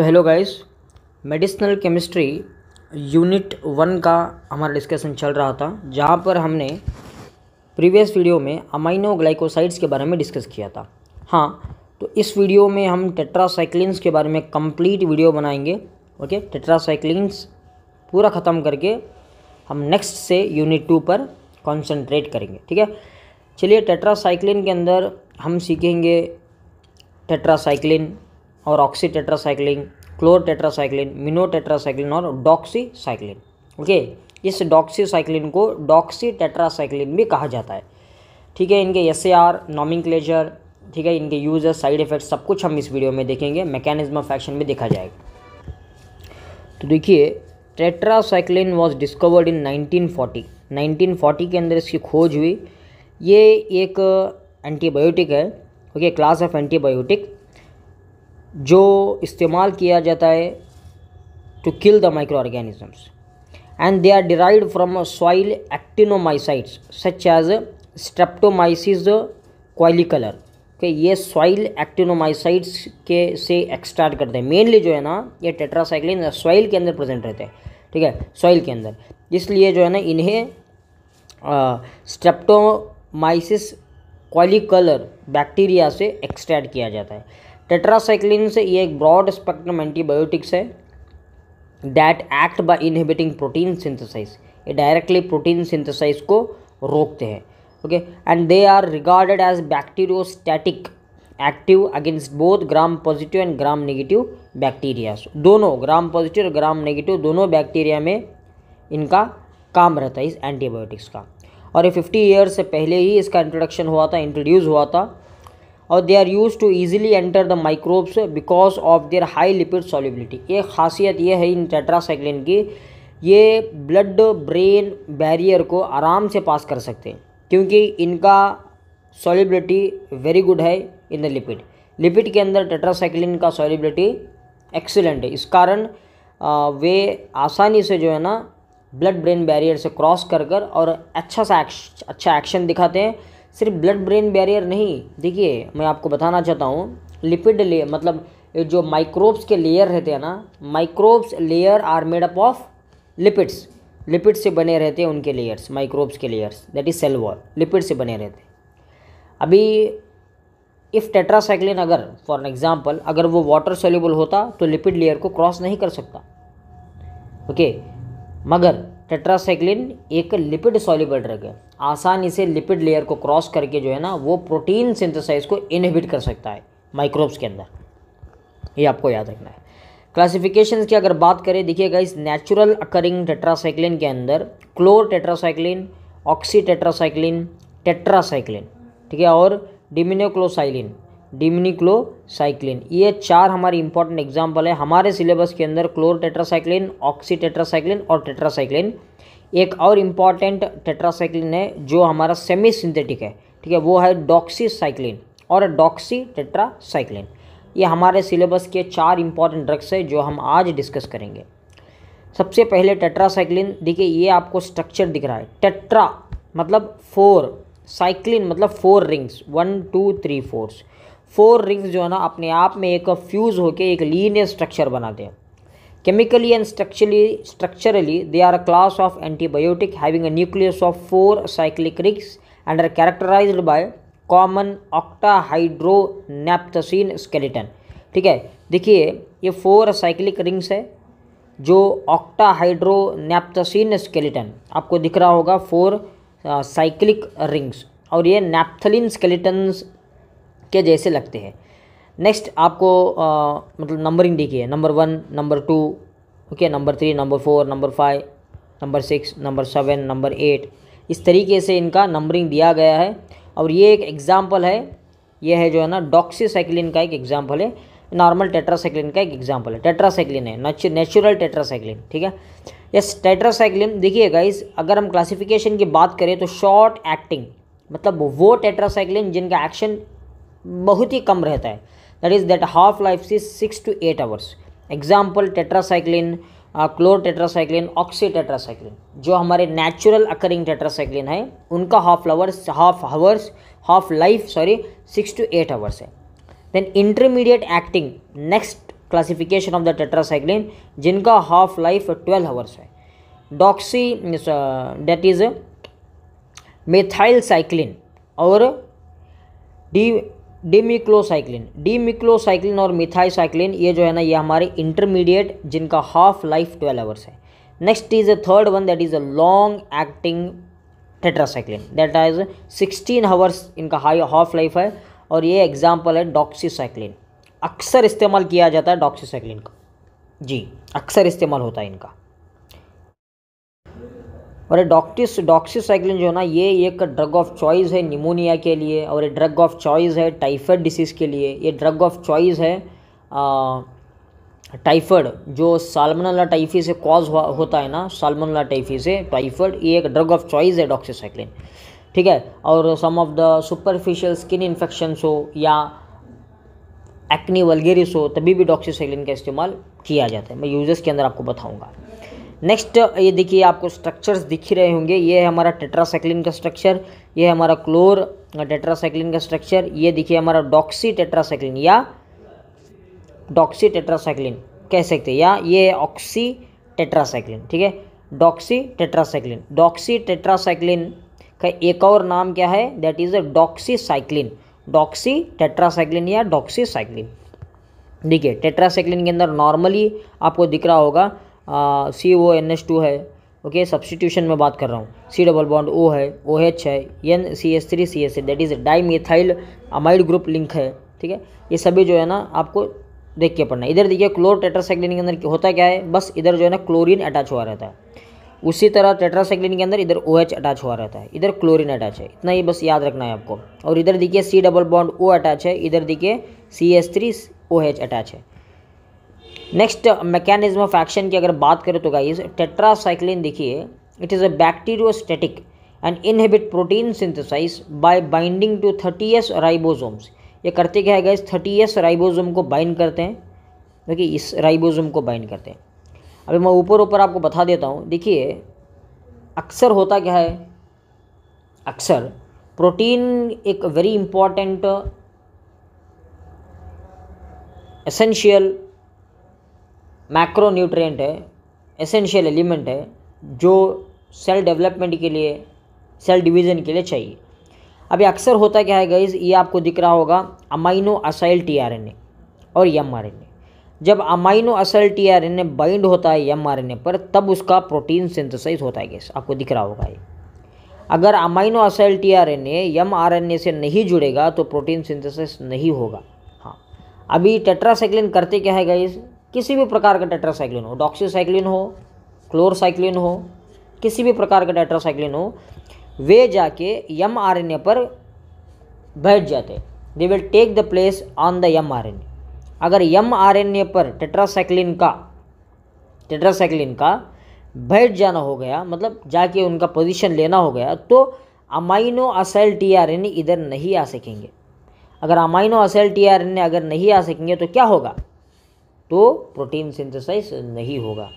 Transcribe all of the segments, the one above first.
तो hello guys medicinal chemistry unit one का हमारा डिस्कशन चल रहा था जहाँ पर हमने प्रीवियस वीडियो में अमाइनो ग्लाइकोसाइड्स के बारे में डिस्कस किया था हाँ तो इस वीडियो में हम टेट्रासाइक्लिन्स के बारे में कंप्लीट वीडियो बनाएंगे ओके टेट्रासाइक्लिन्स पूरा ख़त्म करके हम नेक्स्ट से यूनिट टू पर कॉन्सेंट्रेट करेंगे ठीक है चलिए टेट्रासाइक्लिन के अंदर हम सीखेंगे टेट्रासाइक्लिन और oxytetracycline chlortetracycline minotetracycline और डॉक्सी साइक्लिन ओके इस डॉक्सी साइक्लिन को डॉक्सी टेट्रासाइक्लिन भी कहा जाता है ठीक है इनके एस ए आर नॉमिंग ठीक है इनके यूजर्स साइड इफेक्ट सब कुछ हम इस वीडियो में देखेंगे मैकेनिज्म ऑफ एक्शन में देखा जाएगा तो देखिए टेट्रासाइक्लिन वॉज डिस्कवर्ड इन 1940 1940 के अंदर इसकी खोज हुई ये एक एंटीबायोटिक है ओके क्लास ऑफ एंटीबायोटिक जो इस्तेमाल किया जाता है to kill the microorganisms and they are derived from soil actinomycetes such as streptomyces coelicolor के ये सॉइल एक्टिनोमाइसाइड्स के से एक्सट्रैक्ट करते हैं मेनली जो है ना ये टेट्रासाइक्लिन सॉइल के अंदर प्रेजेंट रहते हैं ठीक है सॉइल के अंदर इसलिए जो है ना इन्हें स्ट्रेप्टोमाइसिस क्वालिकलर बैक्टीरिया से एक्सट्रैक्ट किया जाता है टेट्रासाइक्लिन से ये एक ब्रॉड स्पेक्ट्रम एंटीबायोटिक्स है that act by inhibiting protein synthesize ये डायरेक्टली प्रोटीन सिंथेसाइज को रोकते हैं okay and they are regarded as bacteriostatic active against both gram positive and gram negative bacteria दोनों ग्राम पॉजिटिव और ग्राम नेगेटिव दोनों bacteria में इनका काम रहता है इस एंटीबायोटिक्स का और ये फिफ्टी ईयर्स से पहले ही इसका इंट्रोडक्शन हुआ था इंट्रोड्यूस हुआ था और they are use to easily enter the microbes because of their high lipid solubility ये खासियत ये है इन टेट्रासाइक्लिन की ये ब्लड ब्रेन बैरियर को आराम से पास कर सकते हैं क्योंकि इनका सॉलिबिलिटी वेरी गुड है इन द लिपिड लिपिड के अंदर टेट्रासाइक्लिन का सॉलिबिलिटी एक्सीलेंट है इस कारण वे आसानी से जो है ना ब्लड ब्रेन बैरियर से क्रॉस कर कर और अच्छा सा एक्श, अच्छा एक्शन दिखाते हैं सिर्फ ब्लड ब्रेन बैरियर नहीं देखिए मैं आपको बताना चाहता हूँ लिपिड ले मतलब जो माइक्रोब्स के लेयर रहते हैं ना microbes layer are made up of lipids lipid से बने रहते हैं उनके लेयर्स माइक्रोब्स के layers that is cell wall lipid से बने रहते हैं अभी इफ़ टेट्रासाइक्लिन अगर फॉर एन एग्जाम्पल अगर वो वाटर सोल्यूबल होता तो लिपिड लेयर को क्रॉस नहीं कर सकता ओके okay, मगर टेट्रासाइक्लिन एक लिपिड सॉल्यूबल ड्रग है आसानी से लिपिड लेयर को क्रॉस करके जो है ना वो प्रोटीन सिंथेसाइज को इनहिबिट कर सकता है माइक्रोब्स के अंदर ये आपको याद रखना है क्लासिफिकेशन की अगर बात करें देखिएगा इस नेचुरल अकरिंग टेट्रासाइक्लिन के अंदर chlortetracycline oxytetracycline tetracycline ठीक है और डिमिनोक्लोसाइलिन डिमिनिक्लोसाइक्लिन ये चार हमारी इंपॉर्टेंट एग्जाम्पल है हमारे सिलेबस के अंदर क्लोर टेट्रासाइक्लिन ऑक्सी टेट्रासाइक्लिन और टेट्रासाइक्लिन एक और इम्पॉर्टेंट टेट्रासाइक्लिन है जो हमारा सेमी सिंथेटिक है ठीक है वो है डॉक्सीसाइक्लिन और डॉक्सी टेट्रासाइक्लिन ये हमारे सिलेबस के चार इंपॉर्टेंट ड्रग्स है जो हम आज डिस्कस करेंगे सबसे पहले टेट्रासाइक्लिन देखिए ये आपको स्ट्रक्चर दिख रहा है टेट्रा मतलब फोर साइक्लिन मतलब four rings one two three fours four rings जो है ना अपने आप में एक फ्यूज़ होकर एक लीनियर स्ट्रक्चर बनाते हैं Chemically and structurally, structurally, they are a class of antibiotic having a nucleus of four cyclic rings and are characterized by common octahydronaphthacene skeleton ठीक है देखिए ये फोर साइक्लिक रिंग्स है जो ऑक्टाहाइड्रोनेप्थसिन स्केलेटन आपको दिख रहा होगा फोर साइक्लिक रिंग्स और ये नेप्थलिन स्केलेटन्स के जैसे लगते हैं नेक्स्ट आपको आ, मतलब नंबरिंग देखिए number one number two okay number three number four number five number six number seven number eight इस तरीके से इनका नंबरिंग दिया गया है और ये एक एग्ज़ाम्पल है ये है जो है ना डॉक्सीसाइक्लिन का एक एग्ज़ाम्पल है नॉर्मल टेट्रासाइक्लिन का एक एग्जाम्पल है टेट्रासाइक्लिन है नेचुरल टेट्रासाइक्लिन ठीक है यस टेट्रासाइक्लिन देखिए इस अगर हम क्लासिफिकेशन की बात करें तो शॉर्ट एक्टिंग मतलब वो टेट्रासाइक्लिन जिनका एक्शन बहुत ही कम रहता है that is that uh, half life uh, is 6 to 8 hours example tetracycline chlortetracycline oxytetracycline जो हमारे नेचुरल अकरिंग टेट्रासाइक्लिन है उनका half lovers half hours half life sorry six to eight hours है then intermediate acting next classification of the tetracycline जिनका half life twelve hours है doxy that is methacycline और de demeclocycline demeclocycline और methacycline ये जो है ना ये हमारे इंटरमीडिएट जिनका हाफ लाइफ ट्वेल्व आवर्स है next is a third one that is a long acting tetracycline that is sixteen hours इनका हाई हाफ लाइफ है और ये एग्जाम्पल है डॉक्सीसाइक्लिन अक्सर इस्तेमाल किया जाता है डॉक्सीसाइक्लिन का जी अक्सर इस्तेमाल होता है इनका और ये डॉक्टिस डॉक्सीसाइक्लिन जो है ना ये एक ड्रग ऑफ चॉइस है निमोनिया के लिए और ये ड्रग ऑफ चॉइस है टाइफाइड डिसीज़ के लिए ये ड्रग ऑफ चॉइस है टाइफाइड जो सालमनला टाइफी से कॉज होता है ना सालमनला टाइफी से टाइफाइड ये एक ड्रग ऑफ चॉइस है डॉक्सीसाइक्लिन ठीक है और some of the superficial skin infections हो या एक्नी वलगेरिस हो तभी भी डॉक्सीसाइक्लिन का इस्तेमाल किया जाता है मैं यूजेस के अंदर आपको बताऊंगा नेक्स्ट ये देखिए आपको स्ट्रक्चर्स दिख रहे होंगे ये है हमारा टेट्रासाइक्लिन का स्ट्रक्चर ये है हमारा क्लोर टेट्रासाइक्लिन का स्ट्रक्चर ये देखिए हमारा डॉक्सी टेट्रासाइक्लिन या डॉक्सी टेट्रासाइक्लिन कह सकते हैं या ये ऑक्सी टेट्रासाइक्लिन ठीक है डॉक्सी टेट्रासाइक्लिन डॉक्सी टेट्रासाइक्लिन का एक और नाम क्या है that is a doxycycline doxy tetracycline या डॉक्सी साइक्लिन देखिए टेट्रासाइक्लिन के अंदर नॉर्मली आपको दिख रहा होगा C O N S two है ओके सब्सटीट्यूशन में बात कर रहा हूँ सी डबल बॉन्ड ओ है ओ एच है N C S three C S A that is dimethyl amide group link है ठीक है ये सभी जो है ना आपको देख के पढ़ना इधर देखिए क्लोर टेट्रासाइक्लिन के अंदर होता क्या है बस इधर जो है ना क्लोरीन अटैच हुआ रहता है उसी तरह टेट्रासाइक्लिन के अंदर इधर ओ एच अटैच हुआ रहता है इधर क्लोरीन अटैच है इतना ही बस याद रखना है आपको और इधर देखिए C double bond O attach है इधर देखिए C S three O H attach है नेक्स्ट मैकेनिज्म ऑफ एक्शन की अगर बात करें तो गाइज टेट्रासाइक्लिन देखिए it is a bacteriostatic and inhibit protein synthesize by binding to thirty S ribosomes ये करते क्या है गाइज थर्टी एस राइबोजोम को बाइंड करते हैं देखिए इस राइबोजोम को बाइंड करते हैं अभी मैं ऊपर ऊपर आपको बता देता हूँ देखिए अक्सर होता क्या है अक्सर प्रोटीन एक वेरी इंपॉर्टेंट एसेंशियल मैक्रो है एसेंशियल एलिमेंट है जो सेल डेवलपमेंट के लिए सेल डिवीज़न के लिए चाहिए अभी अक्सर होता क्या है गाइज ये आपको दिख रहा होगा aminoacyl T R N A और एम आर एन ए जब aminoacyl T R N A bind होता है एम आर एन ए पर तब उसका प्रोटीन सिंथेसाइज होता है गैस आपको दिख रहा होगा ये अगर aminoacyl T R N A M R N A से नहीं जुड़ेगा तो प्रोटीन सिंथेसाइज नहीं होगा हाँ अभी टेट्रासाइक्लिन करते क्या है गाइज़ किसी भी प्रकार का टेट्रासाइक्लिन हो डॉक्सीसाइक्लिन हो क्लोरसाइक्लिन हो किसी भी प्रकार का टेट्रासाइक्लिन हो वे जाके यम आर एन ए पर बैठ जाते they will take the place on the M R N A अगर यम आर एन ए पर टेट्रासाइक्लिन का टेट्रासाइक्लिन का बैठ जाना हो गया मतलब जाके उनका पोजीशन लेना हो गया तो aminoacyl T R N इधर नहीं आ सकेंगे अगर aminoacyl T R N अगर नहीं आ सकेंगे तो क्या होगा तो प्रोटीन सिंथेसाइज नहीं होगा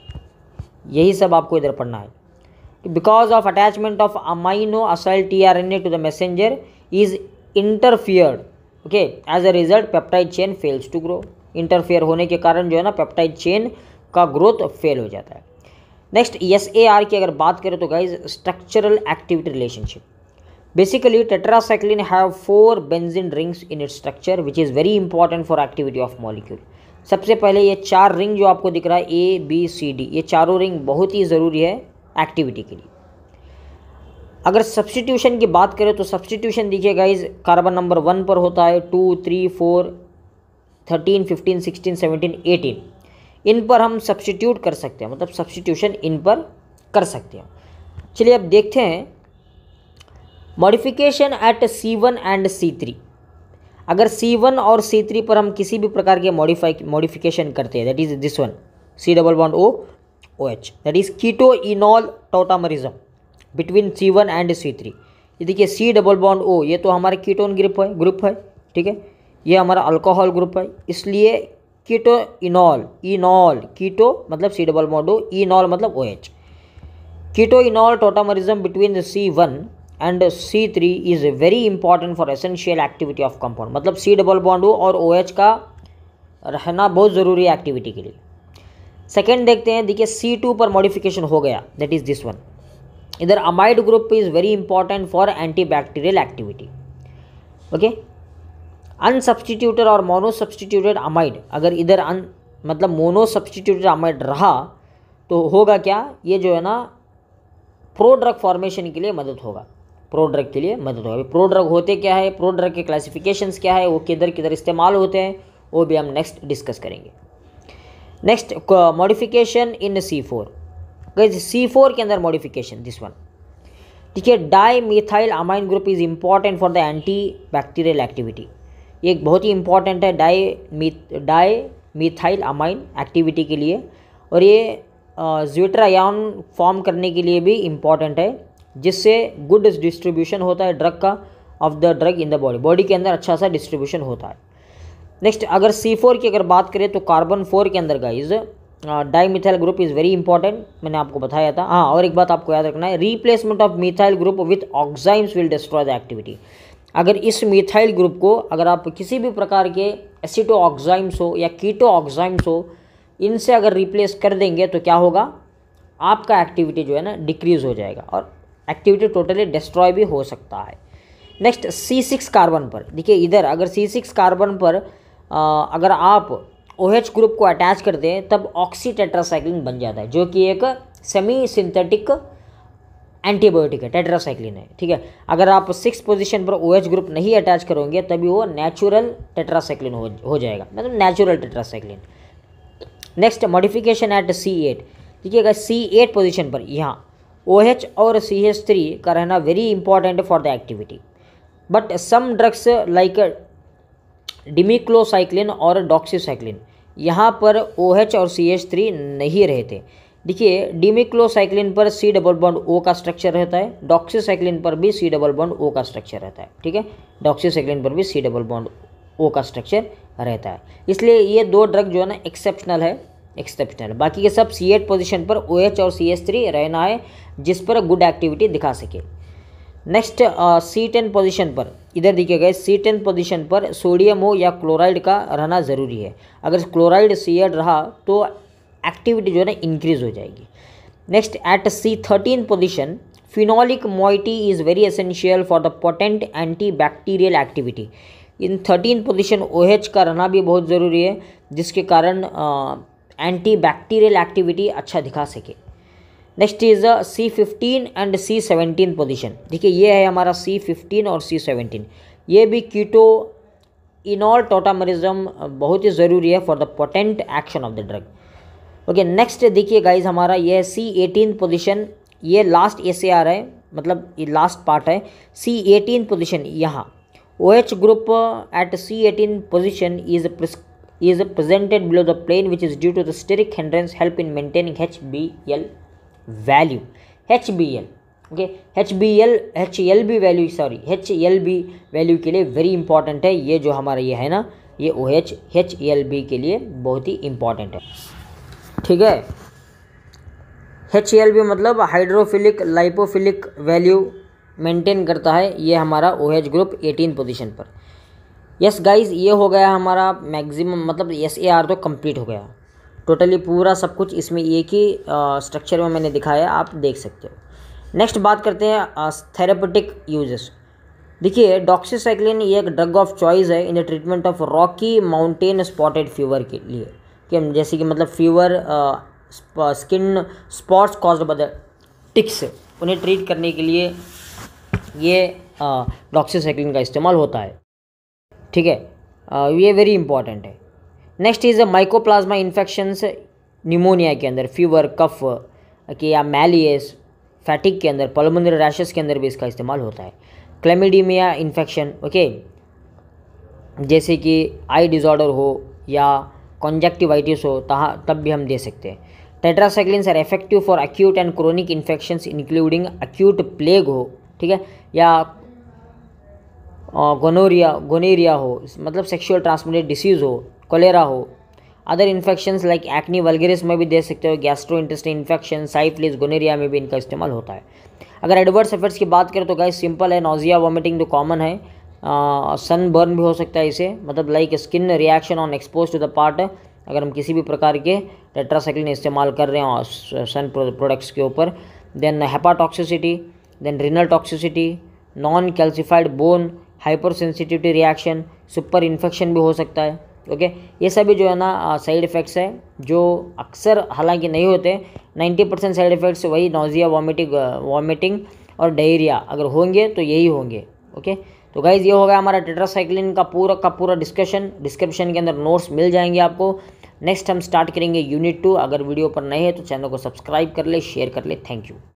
यही सब आपको इधर पढ़ना है because of attachment of aminoacyl T R N A to the messenger is interfered okay as a result peptide chain fails to grow interfere होने के कारण जो है ना पेप्टाइड चेन का ग्रोथ फेल हो जाता है नेक्स्ट एस ए आर की अगर बात करें तो guys structural activity relationship basically tetracycline have four benzene rings in its structure which is very important for activity of molecule सबसे पहले ये चार रिंग जो आपको दिख रहा है ए बी सी डी ये चारों रिंग बहुत ही ज़रूरी है एक्टिविटी के लिए अगर सब्सटीट्यूशन की बात करें तो सब्सटीट्यूशन देखिए गाइज कार्बन नंबर वन पर होता है two three four thirteen fifteen sixteen seventeen eighteen इन पर हम सब्सटीट्यूट कर सकते हैं मतलब सब्सटीट्यूशन इन पर कर सकते हैं चलिए अब देखते हैं modification at C one and C three अगर सी वन और सी थ्री पर हम किसी भी प्रकार के मॉडिफाई मॉडिफिकेशन करते हैं that is this one C double bond O O H that is keto enol tautomerism between C one and C three ये देखिए सी डबल बॉन्ड ओ ये तो हमारे कीटोन ग्रुप है ग्रुप है ठीक है ये हमारा अल्कोहल ग्रुप है इसलिए कीटो इनॉल इनॉल कीटो मतलब C double bond O enol मतलब O H keto enol tautomerism between C one and C three is very important for essential activity of compound मतलब सी डबल बॉन्ड हो और ओ OH का रहना बहुत ज़रूरी है एक्टिविटी के लिए सेकेंड देखते हैं देखिए सी टू पर मॉडिफिकेशन हो गया दैट इज़ दिस वन इधर amide group is very important for antibacterial activity okay unsubstituted और मोनो सब्सटीट्यूटेड अमाइड अगर इधर अन मतलब मोनो सब्सटीट्यूटेड अमाइड रहा तो होगा क्या ये जो है ना प्रो ड्रग फॉर्मेशन के लिए मदद होगा प्रोड्रग के लिए मदद होगा प्रोड्रग होते क्या है प्रोड्रग के क्लासिफिकेशन क्या है वो किधर किधर इस्तेमाल होते हैं वो भी हम नेक्स्ट डिस्कस करेंगे next modification in C four C four के अंदर मॉडिफिकेशन दिस वन ठीक है dimethyl amine group is important for the antibacterial activity ये एक बहुत ही इंपॉर्टेंट है di dimethyl amine activity के लिए और ये ज्यूट्रायान फॉर्म करने के लिए भी इम्पॉर्टेंट है जिससे गुड डिस्ट्रीब्यूशन होता है ड्रग का of the drug in the body body के अंदर अच्छा सा डिस्ट्रीब्यूशन होता है नेक्स्ट अगर सी फोर की अगर बात करें तो कार्बन फोर के अंदर guys dimethyl group is very important मैंने आपको बताया था हाँ और एक बात आपको याद रखना है replacement of methyl group with oximes will destroy the activity अगर इस मिथाइल ग्रुप को अगर आप किसी भी प्रकार के एसिटो ऑक्साइम्स हो या कीटो ऑक्साइम्स हो इनसे अगर रिप्लेस कर देंगे तो क्या होगा आपका एक्टिविटी जो है ना डिक्रीज़ हो जाएगा और एक्टिविटी टोटली डिस्ट्रॉय भी हो सकता है नेक्स्ट सी सिक्स कार्बन पर देखिए इधर अगर सी सिक्स कार्बन पर आ, अगर आप ओ एच ग्रुप को अटैच कर दें तब ऑक्सी टेट्रासाइक्लिन बन जाता है जो कि एक सेमी सिंथेटिक एंटीबायोटिक है टेट्रासाइक्लिन है ठीक है अगर आप सिक्स पोजीशन पर ओ एच ग्रुप नहीं अटैच करोगे तभी वो नेचुरल टेट्रासाइक्लिन हो, हो जाएगा मतलब natural tetracycline next modification at C eight देखिएगा सी एट पोजिशन पर यहाँ OH थ्री का रहना very important for the activity but some drugs like demeclocycline और डॉक्सीसाइक्लिन यहाँ पर ओ OH और सी एच थ्री नहीं रहते देखिए डिमिक्लोसाइक्लिन पर सी डबल बॉन्ड ओ का स्ट्रक्चर रहता है डॉक्सीसाइक्लिन पर भी सी डबल बॉन्ड ओ का स्ट्रक्चर रहता है ठीक है डॉक्सीसाइक्लिन पर भी सी डबल बॉन्ड ओ का स्ट्रक्चर रहता है इसलिए ये दो ड्रग जो है ना एक्सेप्शनल है एक्सेप्शनल बाकी के सब सी एट पोजिशन पर ओ एच और सी एस थ्री रहना है जिस पर गुड एक्टिविटी दिखा सके नेक्स्ट सी टेन पोजिशन पर इधर दिखे गए सी टेन पोजिशन पर सोडियम हो या क्लोराइड का रहना ज़रूरी है अगर क्लोराइड सी एड रहा तो एक्टिविटी जो है ना इंक्रीज हो जाएगी next at C thirteen position phenolic moiety is very essential for the potent antibacterial activity in thirteen position O H का रहना भी बहुत ज़रूरी है जिसके कारण uh, एंटी बैक्टीरियल एक्टिविटी अच्छा दिखा सके next is C fifteen and C seventeen position देखिए ये है हमारा सी फिफ्टीन और सी सेवेंटीन ये भी कीटो इनऑल टोटामरिज्म बहुत ही ज़रूरी है for the potent action of the drug okay next देखिए गाइज हमारा ये सी एटीन पोजिशन ये लास्ट ए सी आर है मतलब ये लास्ट पार्ट है सी एटीन पोजिशन यहाँ O H group at C eighteen position is प्रिस्क is presented below the plane which is due to the steric hindrance help in maintaining HBL value. HBL okay H B L H L B value sorry H L B value के लिए very important है ये जो हमारा ये है ना ये O H H L B के लिए बहुत ही इंपॉर्टेंट है ठीक है एच एल बी मतलब हाइड्रोफिलिक लाइपोफिलिक वैल्यू मेंटेन करता है ये हमारा O H group eighteen position पर यस गाइस ये हो गया हमारा मैक्सिमम मतलब एस ए आर तो कंप्लीट हो गया टोटली पूरा सब कुछ इसमें एक ही स्ट्रक्चर में मैंने दिखाया आप देख सकते हो नेक्स्ट बात करते हैं थेरेपेटिक यूजेस देखिए डॉक्सीसाइक्लिन ये एक ड्रग ऑफ चॉइस है in the treatment of Rocky Mountain spotted fever के लिए कि जैसे कि मतलब fever skin spots cause by ticks उन्हें ट्रीट करने के लिए ये डॉक्सीसाइक्लिन का इस्तेमाल होता है ठीक है uh, ये वेरी इंपॉर्टेंट है next is a mycoplasma infections pneumonia के अंदर फीवर कफ uh, कि या मैलियस फैटिक के अंदर पलमनरी रैशेस के अंदर भी इसका इस्तेमाल होता है क्लेमिडीमिया इन्फेक्शन ओके जैसे कि आई डिज़ॉर्डर हो या कॉन्जेक्टिवाइटिस हो तहाँ तब भी हम दे सकते हैं tetracyclines are effective for acute and chronic infections including acute plague हो ठीक है या गोनोरिया गोनेरिया हो मतलब सेक्शुअल ट्रांसमिटेड डिसीज़ हो कोलेरा हो other infection like acne vulgaris में भी दे सकते हो gastrointestinal infection syphilis gonorrhoea में भी इनका इस्तेमाल होता है अगर एडवर्स इफेक्ट्स की बात करें तो गाय सिंपल है नोजिया वॉमिटिंग तो कॉमन है सन बर्न भी हो सकता है इसे मतलब like skin reaction on expose to the part अगर हम किसी भी प्रकार के टेट्रासाइक्लिन इस्तेमाल कर रहे हैं सन प्रोडक्ट्स के ऊपर then hepatotoxicity then renal toxicity non calcified bone hypersensitivity reaction superinfection भी हो सकता है ओके ये सभी जो है ना साइड इफ़ेक्ट्स है जो अक्सर हालांकि नहीं होते 90 परसेंट साइड इफ़ेक्ट्स वही नोजिया वॉमिटिंग वॉमिटिंग और डायरिया अगर होंगे तो यही होंगे ओके तो गाइज़ ये होगा हमारा टेट्रासाइक्लिन का पूरा का पूरा डिस्कशन डिस्क्रिप्शन के अंदर नोट्स मिल जाएंगे आपको नेक्स्ट हम स्टार्ट करेंगे यूनिट टू अगर वीडियो पर नए हैं तो चैनल को सब्सक्राइब कर ले शेयर कर ले थैंक यू